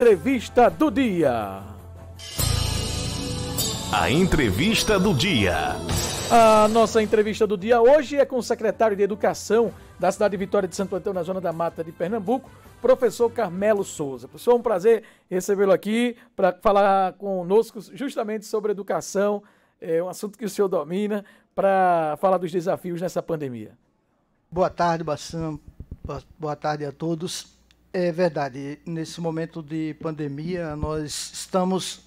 Entrevista do dia. A entrevista do dia. A nossa entrevista do dia hoje é com o secretário de Educação da cidade de Vitória de Santo Antônio, na zona da Mata de Pernambuco, professor Carmelo Souza. Professor, é um prazer recebê-lo aqui para falar conosco justamente sobre educação, é um assunto que o senhor domina, para falar dos desafios nessa pandemia. Boa tarde, Bassam. Boa tarde a todos. É verdade. Nesse momento de pandemia, nós estamos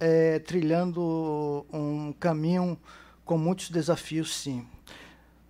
é, trilhando um caminho com muitos desafios, sim.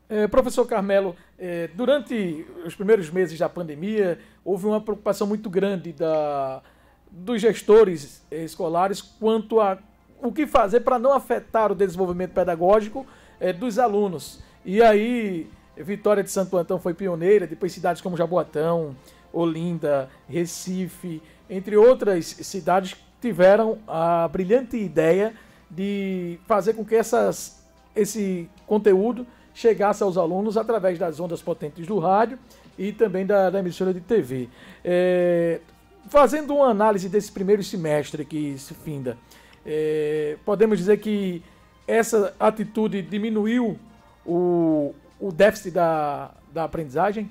É, professor Carmelo, é, durante os primeiros meses da pandemia, houve uma preocupação muito grande da, dos gestores é, escolares quanto a o que fazer para não afetar o desenvolvimento pedagógico é, dos alunos. E aí, Vitória de Santo Antão foi pioneira, depois cidades como Jaboatão, Olinda, Recife, entre outras cidades tiveram a brilhante ideia de fazer com que essas, esse conteúdo chegasse aos alunos através das ondas potentes do rádio e também da, da emissora de TV. É, fazendo uma análise desse primeiro semestre que se finda, é, podemos dizer que essa atitude diminuiu o, o déficit da, da aprendizagem?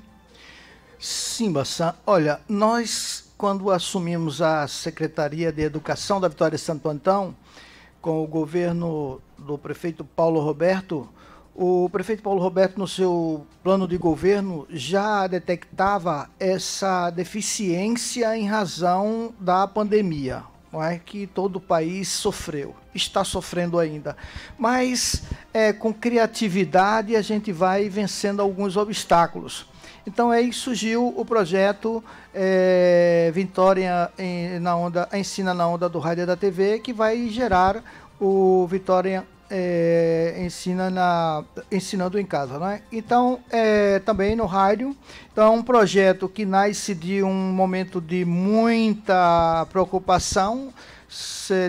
Sim, Bassan. olha, nós quando assumimos a Secretaria de Educação da Vitória de Santo Antão, com o governo do prefeito Paulo Roberto, o prefeito Paulo Roberto, no seu plano de governo, já detectava essa deficiência em razão da pandemia, é? que todo o país sofreu, está sofrendo ainda. Mas é, com criatividade a gente vai vencendo alguns obstáculos. Então aí surgiu o projeto é, Vitória em, na onda, ensina na onda do rádio da TV, que vai gerar o Vitória é, ensina na, ensinando em casa, é? Então é, também no rádio. Então é um projeto que nasce de um momento de muita preocupação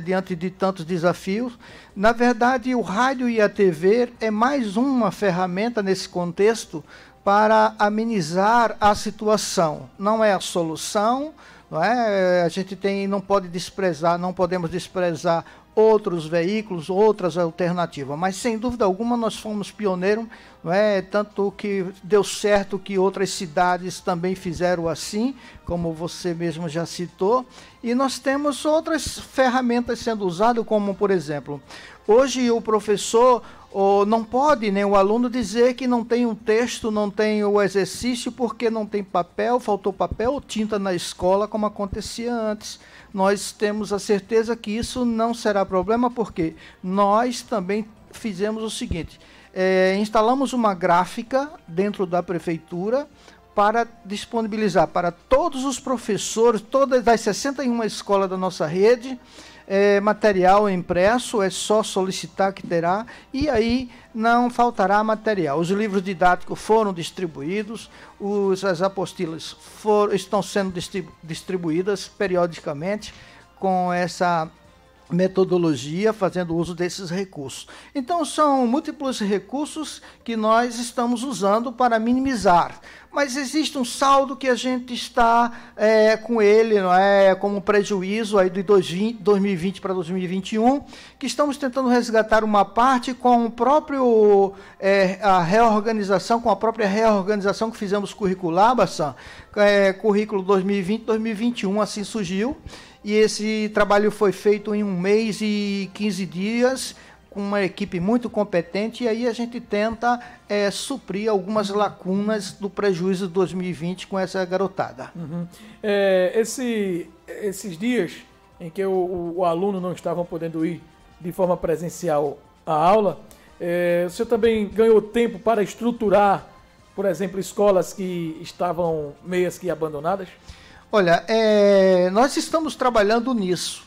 diante de tantos desafios. Na verdade, o rádio e a TV é mais uma ferramenta nesse contexto para amenizar a situação. Não é a solução, não é? A gente tem, não pode desprezar, não podemos desprezar outros veículos, outras alternativas. Mas sem dúvida alguma nós fomos pioneiros, não é? Tanto que deu certo que outras cidades também fizeram assim, como você mesmo já citou. E nós temos outras ferramentas sendo usadas, como por exemplo Hoje o professor ou não pode, nem né, o aluno dizer que não tem um texto, não tem o exercício porque não tem papel, faltou papel ou tinta na escola, como acontecia antes. Nós temos a certeza que isso não será problema, porque nós também fizemos o seguinte: é, instalamos uma gráfica dentro da prefeitura para disponibilizar para todos os professores, todas as 61 escolas da nossa rede, é, material impresso, é só solicitar que terá, e aí não faltará material. Os livros didáticos foram distribuídos, os, as apostilas estão sendo distribu distribuídas periodicamente com essa metodologia fazendo uso desses recursos. Então, são múltiplos recursos que nós estamos usando para minimizar. Mas existe um saldo que a gente está é, com ele, não é, como prejuízo aí de 2020 para 2021, que estamos tentando resgatar uma parte com o próprio é, a reorganização, com a própria reorganização que fizemos curricular, Bassan, é, currículo 2020-2021, assim surgiu. E esse trabalho foi feito em um mês e 15 dias, com uma equipe muito competente, e aí a gente tenta é, suprir algumas lacunas do prejuízo de 2020 com essa garotada. Uhum. É, esse, esses dias em que o, o, o, aluno não estava podendo ir de forma presencial à aula, é, o senhor também ganhou tempo para estruturar, por exemplo, escolas que estavam meias que abandonadas? Olha, é, nós estamos trabalhando nisso,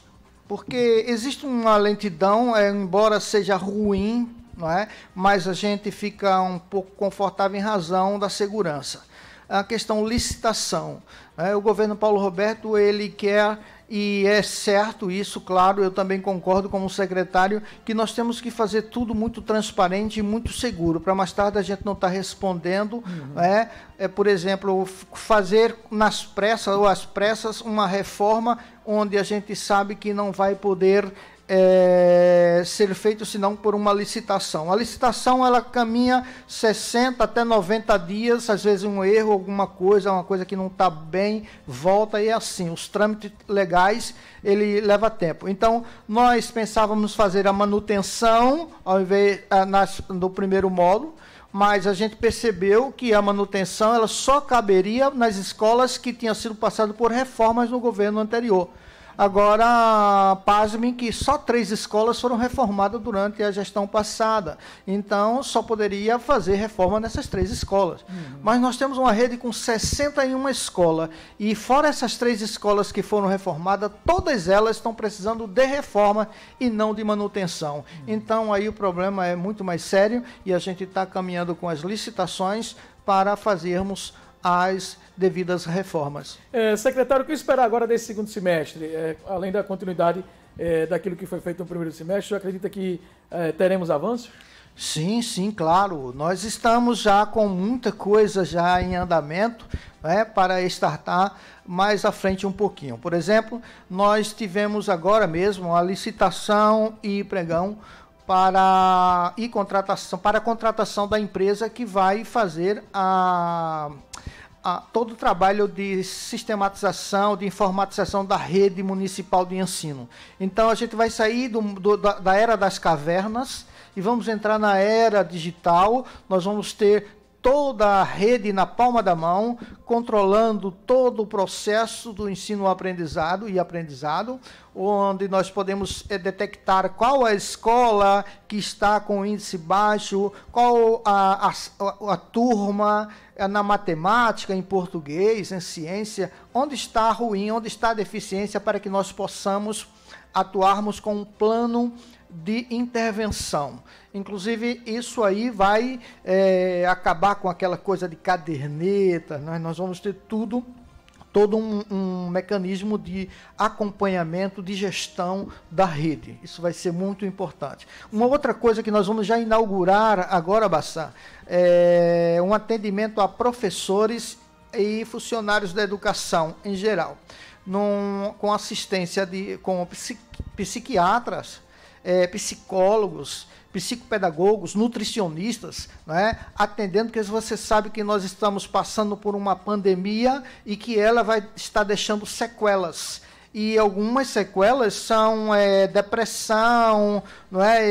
porque existe uma lentidão, é, embora seja ruim, não é? mas a gente fica um pouco confortável em razão da segurança. A questão licitação. É, o governo Paulo Roberto ele quer e é certo isso, claro, eu também concordo com o secretário que nós temos que fazer tudo muito transparente e muito seguro, para mais tarde a gente não estar tá respondendo, uhum. é, é, por exemplo, fazer nas pressas ou às pressas uma reforma onde a gente sabe que não vai poder é, ser feito senão por uma licitação. A licitação ela caminha 60 até 90 dias, às vezes um erro, alguma coisa, uma coisa que não está bem, volta e é assim. Os trâmites legais ele leva tempo. Então nós pensávamos fazer a manutenção ao invés ah, do no primeiro módulo, mas a gente percebeu que a manutenção ela só caberia nas escolas que tinham sido passadas por reformas no governo anterior. Agora, pasmem que só três escolas foram reformadas durante a gestão passada. Então, só poderia fazer reforma nessas três escolas. Uhum. Mas nós temos uma rede com 61 escolas. E fora essas três escolas que foram reformadas, todas elas estão precisando de reforma e não de manutenção. Uhum. Então, aí o problema é muito mais sério e a gente está caminhando com as licitações para fazermos as devidas reformas. É, secretário, o que esperar agora desse segundo semestre? É, além da continuidade é, daquilo que foi feito no primeiro semestre, você acredita que é, teremos avanços? Sim, sim, claro. Nós estamos já com muita coisa já em andamento né, para estartar mais à frente um pouquinho. Por exemplo, nós tivemos agora mesmo a licitação e pregão para e contratação para a contratação da empresa que vai fazer a a, todo o trabalho de sistematização, de informatização da rede municipal de ensino. Então, a gente vai sair do, do, da, da era das cavernas e vamos entrar na era digital. Nós vamos ter toda a rede na palma da mão, controlando todo o processo do ensino-aprendizado e aprendizado, onde nós podemos eh, detectar qual a escola que está com índice baixo, qual a, a, a turma eh, na matemática, em português, em ciência, onde está ruim, onde está a deficiência, para que nós possamos atuarmos com um plano de intervenção. Inclusive, isso aí vai é, acabar com aquela coisa de caderneta, né? nós vamos ter tudo todo um, um, mecanismo de acompanhamento, de gestão da rede. Isso vai ser muito importante. Uma outra coisa que nós vamos já inaugurar agora, Bassan, é eh, um atendimento a professores e funcionários da educação em geral num, com assistência de com psiqui, psiquiatras, é, psicólogos, psicopedagogos, nutricionistas, né, atendendo que você sabe que nós estamos passando por uma pandemia e que ela vai estar deixando sequelas e algumas sequelas são é, depressão não é,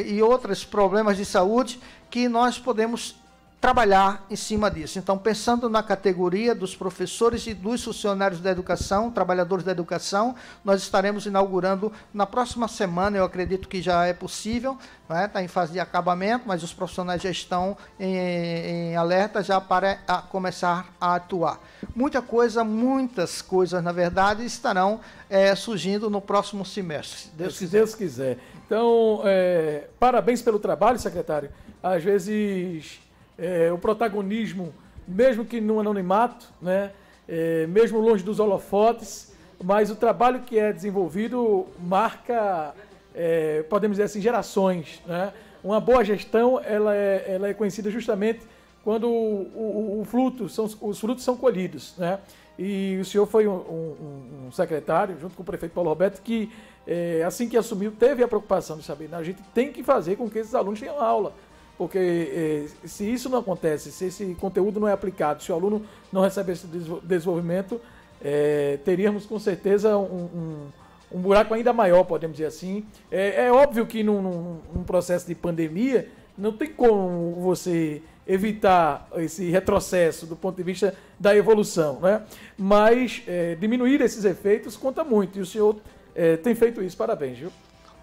é e outros problemas de saúde que nós podemos trabalhar em cima disso. Então, pensando na categoria dos professores e dos funcionários da educação, trabalhadores da educação, nós estaremos inaugurando na próxima semana, eu acredito que já é possível, está é? em fase de acabamento, mas os profissionais já estão em, em alerta já para a começar a atuar. Muita coisa, muitas coisas, na verdade, estarão é, surgindo no próximo semestre. Se Deus, se quiser. Deus quiser. Então, é, parabéns pelo trabalho, secretário. Às vezes é, o protagonismo, mesmo que no anonimato, né? É, mesmo longe dos holofotes, mas o trabalho que é desenvolvido marca, é, podemos dizer assim, gerações. Né? Uma boa gestão ela é, ela é conhecida justamente quando o, o, o fruto são, os frutos são colhidos. Né? E o senhor foi um, um, um secretário, junto com o prefeito Paulo Roberto, que é, assim que assumiu, teve a preocupação de saber, né? a gente tem que fazer com que esses alunos tenham aula. Porque eh, se isso não acontece, se esse conteúdo não é aplicado, se o aluno não recebe esse desenvolvimento, eh, teríamos com certeza um, um, um, buraco ainda maior, podemos dizer assim. É, é óbvio que num, num, num processo de pandemia não tem como você evitar esse retrocesso do ponto de vista da evolução, né? Mas é, diminuir esses efeitos conta muito e o senhor é, tem feito isso, parabéns, viu?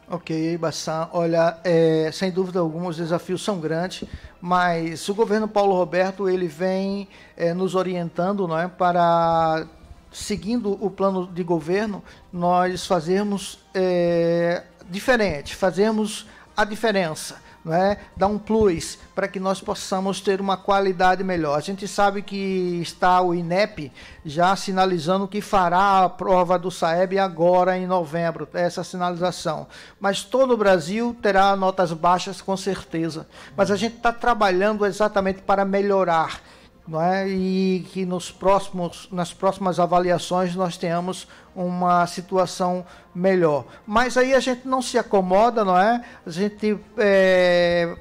Ok, Bassan. Olha, é, sem dúvida alguma, os desafios são grandes, mas o governo Paulo Roberto ele vem é, nos orientando não é, para, seguindo o plano de governo, nós fazermos é, diferente, fazermos a diferença né, dar um plus para que nós possamos ter uma qualidade melhor. A gente sabe que está o INEP já sinalizando que fará a prova do SAEB agora em novembro, essa sinalização. Mas todo o Brasil terá notas baixas com certeza. Mas a gente está trabalhando exatamente para melhorar não é? e que nos próximos, nas próximas avaliações nós tenhamos uma situação melhor. Mas aí a gente não se acomoda, não é? A gente é,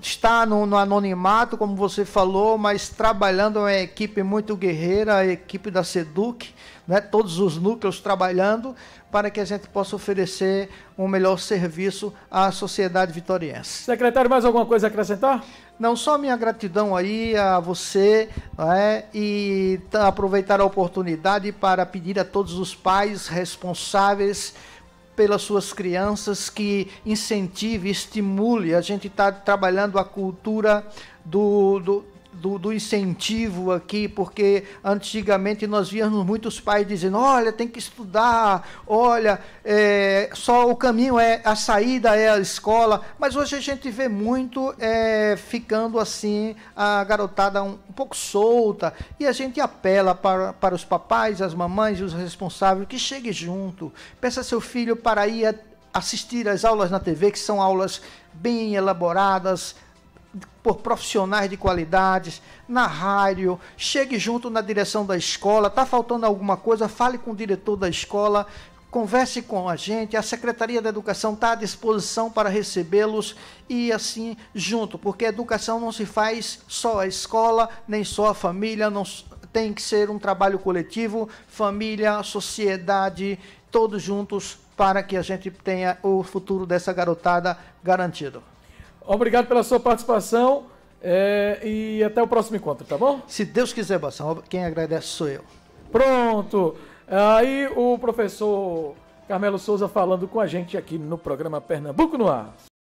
está no, no, anonimato, como você falou, mas trabalhando é uma equipe muito guerreira, a equipe da SEDUC, né, todos os núcleos trabalhando para que a gente possa oferecer um melhor serviço à sociedade vitoriense. Secretário, mais alguma coisa a acrescentar? Não, só minha gratidão aí a você né, e aproveitar a oportunidade para pedir a todos os pais responsáveis pelas suas crianças, que incentive, estimule. A gente está trabalhando a cultura do, do do, do, incentivo aqui, porque antigamente nós víamos muitos pais dizendo: olha, tem que estudar, olha, é, só o caminho é a saída é a escola. Mas hoje a gente vê muito é, ficando assim a garotada um, um, pouco solta e a gente apela para, para os papais, as mamães e os responsáveis que chegue junto, peça seu filho para ir assistir as aulas na TV, que são aulas bem elaboradas, por profissionais de qualidades, na rádio, chegue junto na direção da escola, está faltando alguma coisa, fale com o diretor da escola, converse com a gente, a Secretaria da Educação está à disposição para recebê-los e assim junto, porque a educação não se faz só a escola, nem só a família, não, tem que ser um trabalho coletivo, família, sociedade, todos juntos para que a gente tenha o futuro dessa garotada garantido. Obrigado pela sua participação é, e até o próximo encontro, tá bom? Se Deus quiser, Bação, quem agradece sou eu. Pronto. Aí o professor Carmelo Souza falando com a gente aqui no programa Pernambuco no Ar.